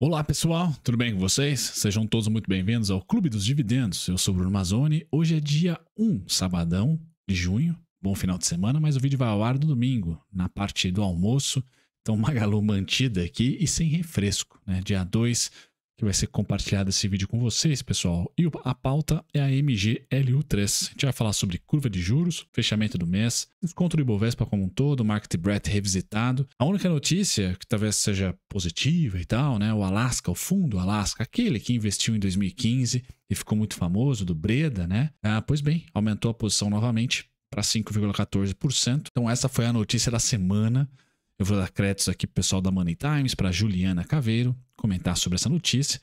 Olá pessoal, tudo bem com vocês? Sejam todos muito bem-vindos ao Clube dos Dividendos. Eu sou Bruno Mazzoni. Hoje é dia 1, sabadão de junho. Bom final de semana, mas o vídeo vai ao ar no domingo, na parte do almoço. Então, Magalu mantida aqui e sem refresco. Né? Dia 2, que vai ser compartilhado esse vídeo com vocês, pessoal. E a pauta é a MGLU3. A gente vai falar sobre curva de juros, fechamento do mês, desconto do Ibovespa como um todo, market breadth revisitado. A única notícia que talvez seja positiva e tal, né? O Alaska, o fundo Alaska, aquele que investiu em 2015 e ficou muito famoso, do Breda, né? Ah, pois bem, aumentou a posição novamente para 5,14%. Então essa foi a notícia da semana. Eu vou dar créditos aqui pro pessoal da Money Times, para Juliana Caveiro, comentar sobre essa notícia,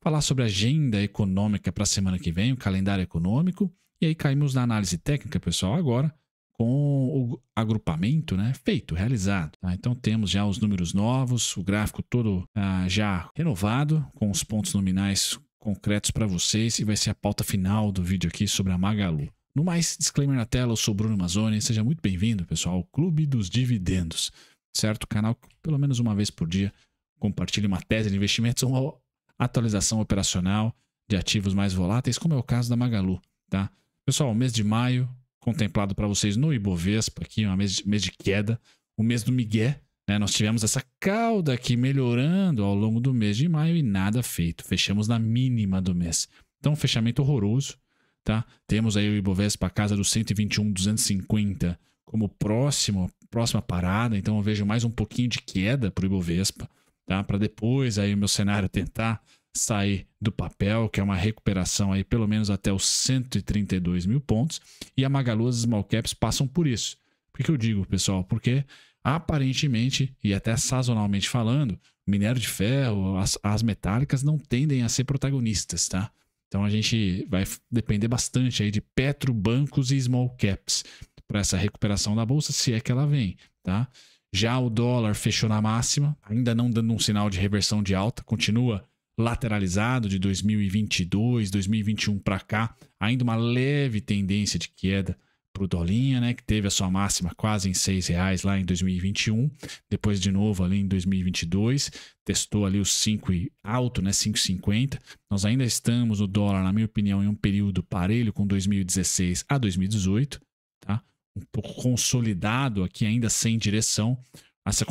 falar sobre a agenda econômica para a semana que vem, o calendário econômico, e aí caímos na análise técnica, pessoal, agora com o agrupamento né, feito, realizado. Tá? Então temos já os números novos, o gráfico todo ah, já renovado, com os pontos nominais concretos para vocês, e vai ser a pauta final do vídeo aqui sobre a Magalu. No mais, disclaimer na tela, eu sou Bruno Mazzoni, seja muito bem-vindo, pessoal, ao Clube dos Dividendos, certo? Canal que pelo menos uma vez por dia Compartilhe uma tese de investimentos ou uma atualização operacional de ativos mais voláteis, como é o caso da Magalu. Tá? Pessoal, mês de maio contemplado para vocês no Ibovespa, aqui, um mês, mês de queda, o mês do Miguel. Né? Nós tivemos essa cauda aqui melhorando ao longo do mês de maio e nada feito. Fechamos na mínima do mês. Então, um fechamento horroroso. Tá? Temos aí o Ibovespa a casa dos 121,250 como próximo, próxima parada. Então, eu vejo mais um pouquinho de queda para o Ibovespa tá? Para depois aí o meu cenário tentar sair do papel, que é uma recuperação aí pelo menos até os 132 mil pontos. E a Magalu, as small caps passam por isso. Por que eu digo, pessoal? Porque aparentemente e até sazonalmente falando, minério de ferro, as, as metálicas não tendem a ser protagonistas, tá? Então a gente vai depender bastante aí de petro, bancos e small caps para essa recuperação da bolsa, se é que ela vem, tá? Já o dólar fechou na máxima, ainda não dando um sinal de reversão de alta, continua lateralizado de 2022, 2021 para cá, ainda uma leve tendência de queda para o dolinha, né, que teve a sua máxima quase em R$ reais lá em 2021, depois de novo ali em 2022, testou ali os 5 alto, né, 5,50. Nós ainda estamos o dólar, na minha opinião, em um período parelho com 2016 a 2018, tá? um pouco consolidado aqui, ainda sem direção. Essa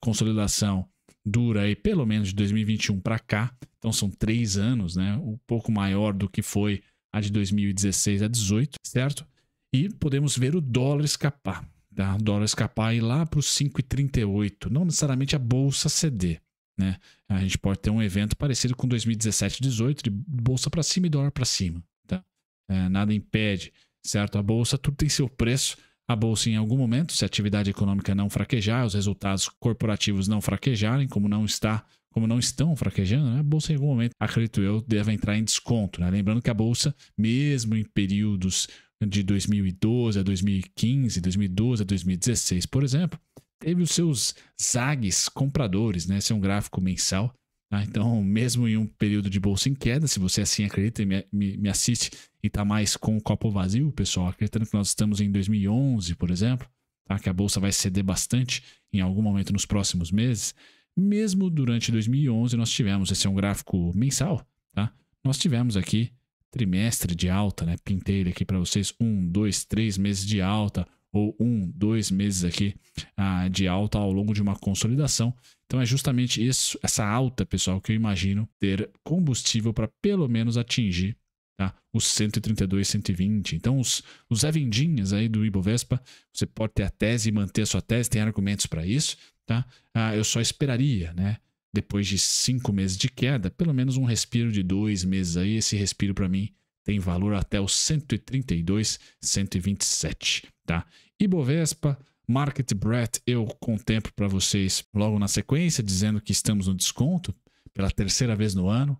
consolidação dura aí pelo menos de 2021 para cá, então são três anos, né? Um pouco maior do que foi a de 2016 a 18, certo? E podemos ver o dólar escapar, tá? O dólar escapar e lá para os 5,38, não necessariamente a bolsa ceder, né? A gente pode ter um evento parecido com 2017, 18, de bolsa para cima e dólar para cima, tá? É, nada impede, certo? A bolsa tudo tem seu preço a bolsa em algum momento, se a atividade econômica não fraquejar, os resultados corporativos não fraquejarem, como não está, como não estão fraquejando, né? a bolsa em algum momento, acredito eu, deve entrar em desconto. Né? Lembrando que a bolsa, mesmo em períodos de 2012 a 2015, 2012 a 2016, por exemplo, teve os seus zagues compradores, né? Esse é um gráfico mensal ah, então, mesmo em um período de bolsa em queda, se você assim acredita e me, me, me, assiste e está mais com o copo vazio, pessoal, acreditando que nós estamos em 2011, por exemplo, tá? que a bolsa vai ceder bastante em algum momento nos próximos meses, mesmo durante 2011 nós tivemos, esse é um gráfico mensal, tá? nós tivemos aqui trimestre de alta, né? pintei aqui para vocês, um, dois, três meses de alta, ou um, dois meses aqui ah, de alta ao longo de uma consolidação. Então é justamente isso, essa alta, pessoal, que eu imagino ter combustível para pelo menos atingir tá? os 132, 120. Então, os, os vendinhas aí do Ibovespa, você pode ter a tese e manter a sua tese, tem argumentos para isso. Tá? Ah, eu só esperaria, né? Depois de cinco meses de queda, pelo menos um respiro de dois meses aí. Esse respiro, para mim, tem valor até os 132, 127 tá? Ibovespa, Market Breath, eu contemplo para vocês logo na sequência, dizendo que estamos no desconto pela terceira vez no ano.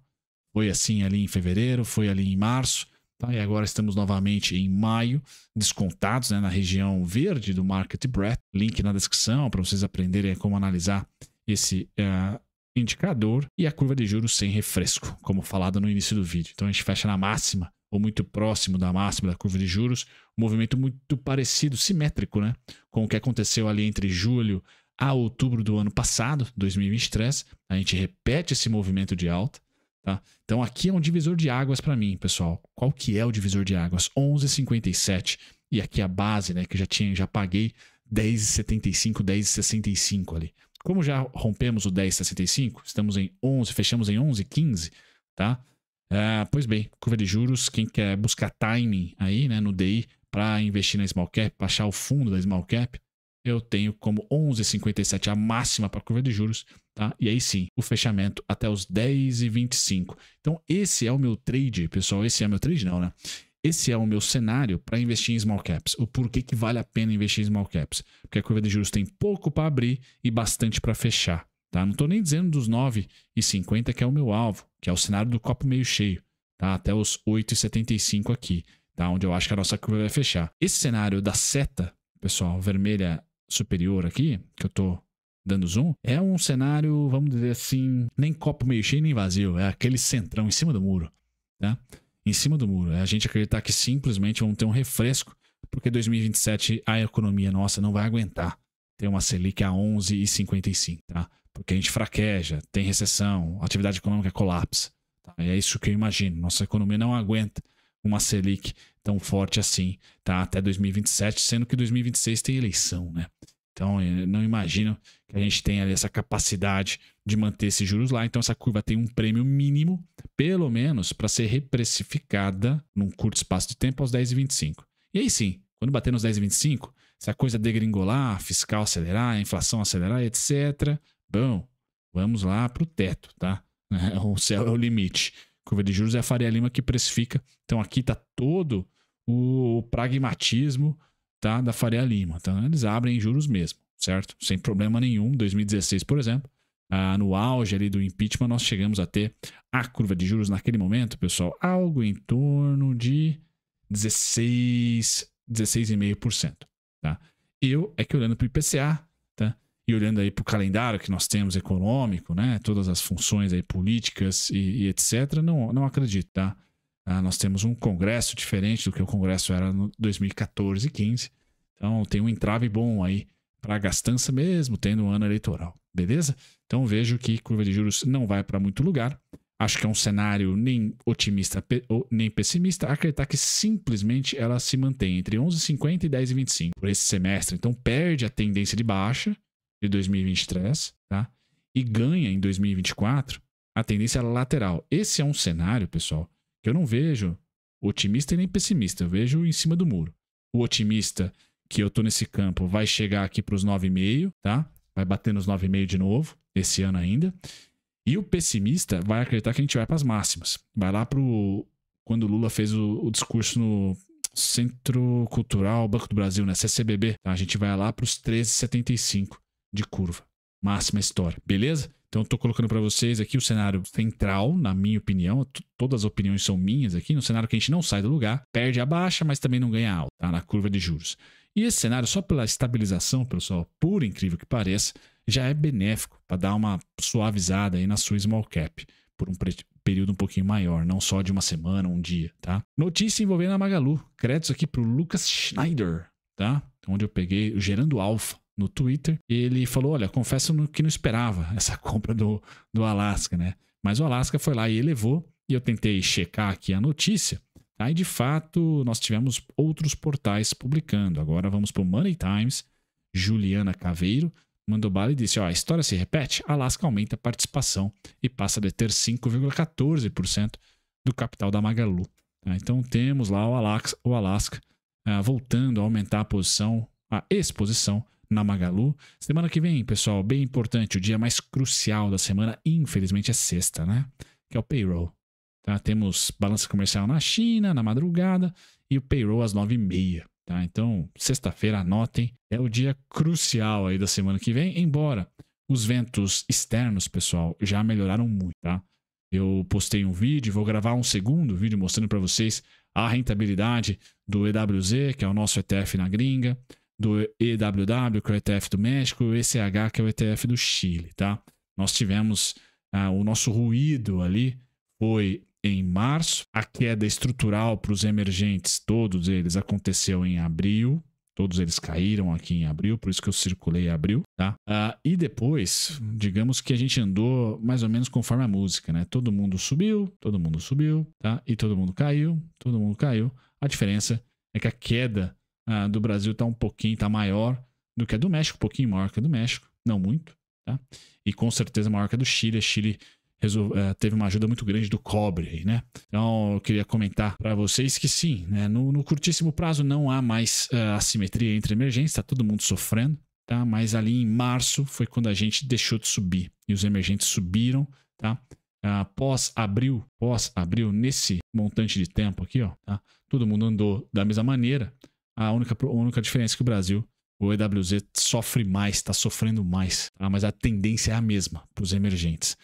Foi assim ali em fevereiro, foi ali em março, tá? E agora estamos novamente em maio, descontados né, na região verde do Market Breath. Link na descrição para vocês aprenderem como analisar esse uh, indicador e a curva de juros sem refresco, como falado no início do vídeo. Então a gente fecha na máxima ou muito próximo da máxima da curva de juros, um movimento muito parecido, simétrico, né? com o que aconteceu ali entre julho a outubro do ano passado, 2023. A gente repete esse movimento de alta. Tá? Então aqui é um divisor de águas para mim, pessoal. Qual que é o divisor de águas? 11,57 e aqui a base, né, que já tinha, já paguei 10,75, 10,65 ali. Como já rompemos o 10,65, estamos em 11, fechamos em 11,15, tá? Ah, pois bem, curva de juros, quem quer buscar timing aí, né, no DI, para investir na small cap, para achar o fundo da small cap, eu tenho como 11,57 a máxima para curva de juros, tá? E aí sim, o fechamento até os 10,25. Então, esse é o meu trade, pessoal. Esse é o meu trade, não, né? Esse é o meu cenário para investir em small caps. O porquê que vale a pena investir em small caps? Porque a curva de juros tem pouco para abrir e bastante para fechar. Tá? Não estou nem dizendo dos 9,50 que é o meu alvo, que é o cenário do copo meio cheio, tá? até os 8,75 aqui, tá? onde eu acho que a nossa curva vai fechar. Esse cenário da seta, pessoal, vermelha superior aqui, que eu estou dando zoom, é um cenário, vamos dizer assim, nem copo meio cheio nem vazio, é aquele centrão em cima do muro. Tá? Em cima do muro. É a gente acreditar que simplesmente vamos ter um refresco, porque 2027 a economia nossa não vai aguentar ter uma Selic a 11,55, tá? porque a gente fraqueja, tem recessão, a atividade econômica é colapsa. Tá? E é isso que eu imagino. Nossa economia não aguenta uma Selic tão forte assim, tá? Até 2027, sendo que 2026 tem eleição, né? Então, eu não imagino que a gente tenha essa capacidade de manter esses juros lá. Então, essa curva tem um prêmio mínimo, pelo menos, para ser reprecificada num curto espaço de tempo aos 10,25. E aí sim, quando bater nos 10,25, se a coisa degringolar, fiscal acelerar, inflação acelerar, etc., bom, vamos lá para o teto, tá? O céu é o limite. Curva de juros é a Faria Lima que precifica. Então aqui está todo o pragmatismo tá, da Faria Lima. Então eles abrem juros mesmo, certo? Sem problema nenhum. 2016, por exemplo, ah, no auge ali do impeachment, nós chegamos a ter a curva de juros naquele momento, pessoal, algo em torno de 16, 16,5%. Tá? Eu é que olhando para o IPCA, e olhando aí para o calendário que nós temos econômico, né, todas as funções aí políticas e, e etc., não, não acredito, tá? Ah, nós temos um congresso diferente do que o congresso era no 2014 e 15, então tem um entrave bom aí para gastança mesmo, tendo um ano eleitoral, beleza? Então vejo que curva de juros não vai para muito lugar. Acho que é um cenário nem otimista nem pessimista. Acreditar que simplesmente ela se mantém entre 11,50 e 10,25 por esse semestre. Então perde a tendência de baixa de 2023, tá? E ganha em 2024 a tendência lateral. Esse é um cenário, pessoal, que eu não vejo otimista e nem pessimista, eu vejo em cima do muro. O otimista que eu tô nesse campo vai chegar aqui para os 9,5, tá? Vai bater nos 9,5 de novo esse ano ainda. E o pessimista vai acreditar que a gente vai para as máximas. Vai lá pro quando o Lula fez o, o discurso no Centro Cultural Banco do Brasil, né? CCBB. Tá? A gente vai lá para os 13,75 de curva. Máxima história, beleza? Então eu tô colocando para vocês aqui o cenário central, na minha opinião, todas as opiniões são minhas aqui, no cenário que a gente não sai do lugar, perde a baixa, mas também não ganha alta, tá? na curva de juros. E esse cenário, só pela estabilização, pessoal, por incrível que pareça, já é benéfico para dar uma suavizada aí na sua small cap por um período um pouquinho maior, não só de uma semana, um dia, tá? Notícia envolvendo a Magalu, créditos aqui para o Lucas Schneider, tá? Onde eu peguei gerando alfa no Twitter, ele falou: Olha, confesso que não esperava essa compra do, do Alaska, né? Mas o Alaska foi lá e elevou, e eu tentei checar aqui a notícia. aí tá? de fato, nós tivemos outros portais publicando. Agora vamos para o Money Times, Juliana Caveiro. Mandou bala e disse: ó, a história se repete, Alaska aumenta a participação e passa a deter 5,14% do capital da Magalu. Tá? Então temos lá o Alaska, o Alaska ah, voltando a aumentar a posição, a exposição na Magalu. Semana que vem, pessoal, bem importante, o dia mais crucial da semana, infelizmente, é sexta, né? Que é o payroll. Tá? Temos balança comercial na China, na madrugada, e o payroll às nove e meia. Tá? Então, sexta-feira, anotem, é o dia crucial aí da semana que vem, embora os ventos externos, pessoal, já melhoraram muito, tá? Eu postei um vídeo, vou gravar um segundo vídeo mostrando para vocês a rentabilidade do EWZ, que é o nosso ETF na gringa, do EWW, que é o ETF do México, o ECH, que é o ETF do Chile, tá? Nós tivemos ah, o nosso ruído ali foi em março, a queda estrutural para os emergentes, todos eles aconteceu em abril, todos eles caíram aqui em abril, por isso que eu circulei em abril, tá? Ah, e depois, digamos que a gente andou mais ou menos conforme a música, né? Todo mundo subiu, todo mundo subiu, tá? E todo mundo caiu, todo mundo caiu. A diferença é que a queda uh, do Brasil está um pouquinho, está maior do que a do México, um pouquinho maior que a do México, não muito, tá? E com certeza maior que a do Chile. A Chile uh, teve uma ajuda muito grande do cobre, aí, né? Então eu queria comentar para vocês que sim, né? no, no, curtíssimo prazo não há mais uh, assimetria entre emergentes, está todo mundo sofrendo. Tá? Mas ali em março foi quando a gente deixou de subir e os emergentes subiram, tá? Após abril, pós abril, nesse montante de tempo aqui, ó, tá? todo mundo andou da mesma maneira. A única, a única diferença é que o Brasil, o EWZ, sofre mais, está sofrendo mais. Tá? Mas a tendência é a mesma para os emergentes.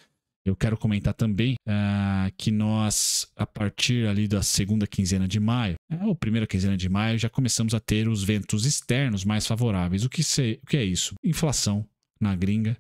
Eu quero comentar também ah, que nós, a partir ali da segunda quinzena de maio, né, ou primeira quinzena de maio, já começamos a ter os ventos externos mais favoráveis. O que, se, o que é isso? Inflação na gringa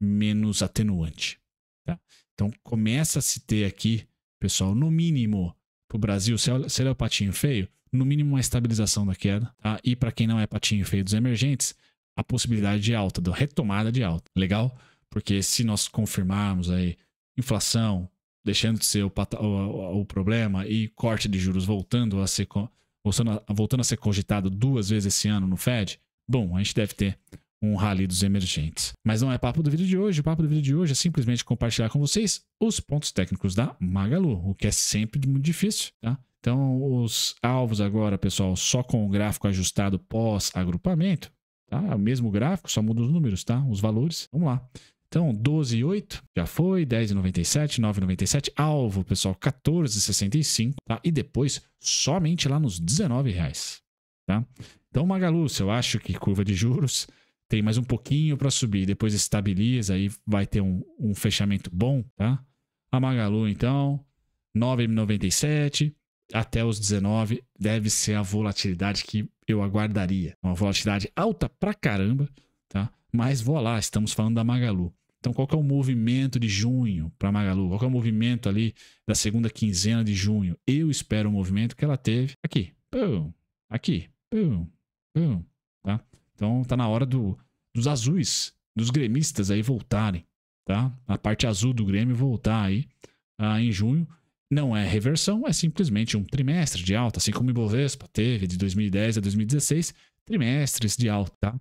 menos atenuante. Tá? Então começa a se ter aqui, pessoal, no mínimo, para o Brasil, se ele é o patinho feio, no mínimo uma estabilização da queda, tá? E para quem não é patinho feio dos emergentes, a possibilidade de alta, da retomada de alta, legal? Porque se nós confirmarmos aí inflação deixando de ser o, o, o problema e corte de juros voltando a ser voltando a ser cogitado duas vezes esse ano no Fed, bom, a gente deve ter um rally dos emergentes. Mas não é papo do vídeo de hoje. O papo do vídeo de hoje é simplesmente compartilhar com vocês os pontos técnicos da Magalu, o que é sempre muito difícil, tá? Então, os alvos agora, pessoal, só com o gráfico ajustado pós-agrupamento, tá? O mesmo gráfico, só muda os números, tá? Os valores. Vamos lá. Então, 12,8 já foi, 10,97, 9,97. Alvo, pessoal, 14,65, tá? E depois, somente lá nos 19 reais, tá? Então, Magalu, eu acho que curva de juros tem mais um pouquinho para subir, depois estabiliza aí vai ter um, um fechamento bom, tá? A Magalu, então, 9,97 até os 19 deve ser a volatilidade que eu aguardaria. Uma volatilidade alta pra caramba, tá? Mas vou lá, estamos falando da Magalu. Então, qual é o movimento de junho para Magalu? Qual é o movimento ali da segunda quinzena de junho? Eu espero o movimento que ela teve aqui, pum, aqui, pum, pum, tá? Então, tá na hora do, dos azuis, dos gremistas aí voltarem, tá? A parte azul do Grêmio voltar aí ah, em junho não é reversão, é simplesmente um trimestre de alta, assim como o Ibovespa teve de 2010 a 2016, trimestres de alta. Tá?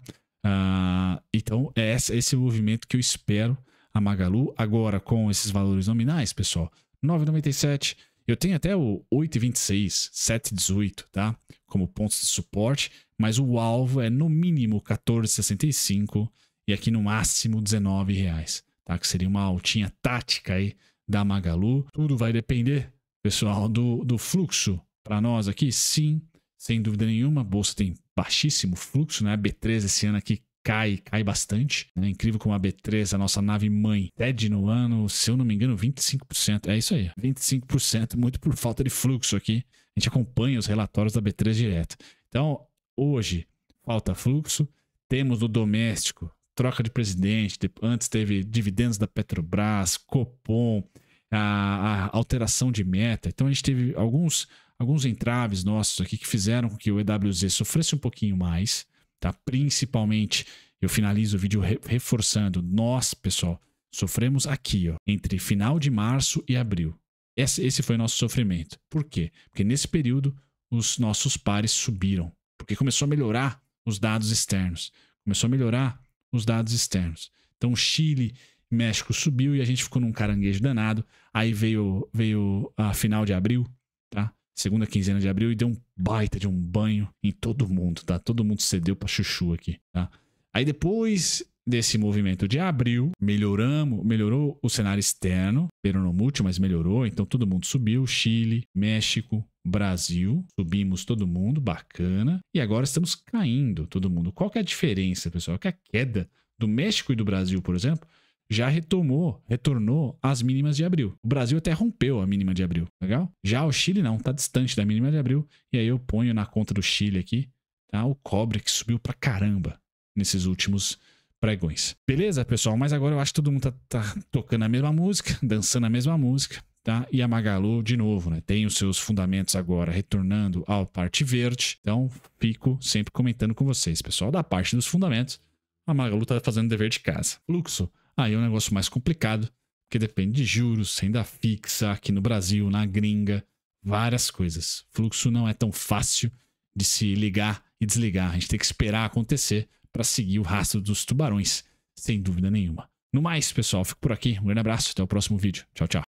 Uh, então, é esse o movimento que eu espero a Magalu agora com esses valores nominais, pessoal. 9,97, eu tenho até o 8,26, 7,18, tá? Como pontos de suporte, mas o alvo é no mínimo 14,65 e aqui no máximo 19 reais, tá? Que seria uma altinha tática aí da Magalu. Tudo vai depender, pessoal, do, do fluxo para nós aqui. Sim, sem dúvida nenhuma, a bolsa tem baixíssimo fluxo, né? A B3 esse ano aqui cai, cai bastante. É incrível como a B3, a nossa nave mãe, TED no ano, se eu não me engano, 25%. É isso aí, 25%, muito por falta de fluxo aqui. A gente acompanha os relatórios da B3 direto. Então, hoje, falta fluxo. Temos no doméstico troca de presidente, antes teve dividendos da Petrobras, Copom, a, a, alteração de meta. Então a gente teve alguns, alguns entraves nossos aqui que fizeram com que o EWZ sofresse um pouquinho mais, tá? Principalmente, eu finalizo o vídeo re, reforçando, nós, pessoal, sofremos aqui, ó, entre final de março e abril. Esse, esse foi o nosso sofrimento. Por quê? Porque nesse período os nossos pares subiram, porque começou a melhorar os dados externos, começou a melhorar os dados externos. Então, Chile, México subiu e a gente ficou num caranguejo danado. Aí veio, veio a final de abril, tá? Segunda quinzena de abril e deu um baita de um banho em todo mundo, tá? Todo mundo cedeu para chuchu aqui, tá? Aí depois desse movimento de abril, melhoramos, melhorou o cenário externo, peronomútil, mas melhorou, então todo mundo subiu, Chile, México, Brasil, subimos todo mundo, bacana, e agora estamos caindo todo mundo. Qual que é a diferença, pessoal? É que a queda do México e do Brasil, por exemplo, já retomou, retornou às mínimas de abril. O Brasil até rompeu a mínima de abril, legal? Já o Chile não, está distante da mínima de abril, e aí eu ponho na conta do Chile aqui, tá? O cobre que subiu pra caramba nesses últimos pregões. Beleza, pessoal? Mas agora eu acho que todo mundo tá, tá tocando a mesma música, dançando a mesma música. Tá? E a Magalu, de novo, né? tem os seus fundamentos agora retornando à parte verde. Então, fico sempre comentando com vocês, pessoal. Da parte dos fundamentos, a Magalu está fazendo dever de casa. Fluxo, aí é um negócio mais complicado, que depende de juros, renda fixa aqui no Brasil, na gringa, várias coisas. Fluxo não é tão fácil de se ligar e desligar. A gente tem que esperar acontecer para seguir o rastro dos tubarões, sem dúvida nenhuma. No mais, pessoal, fico por aqui. Um grande abraço, até o próximo vídeo. Tchau, tchau.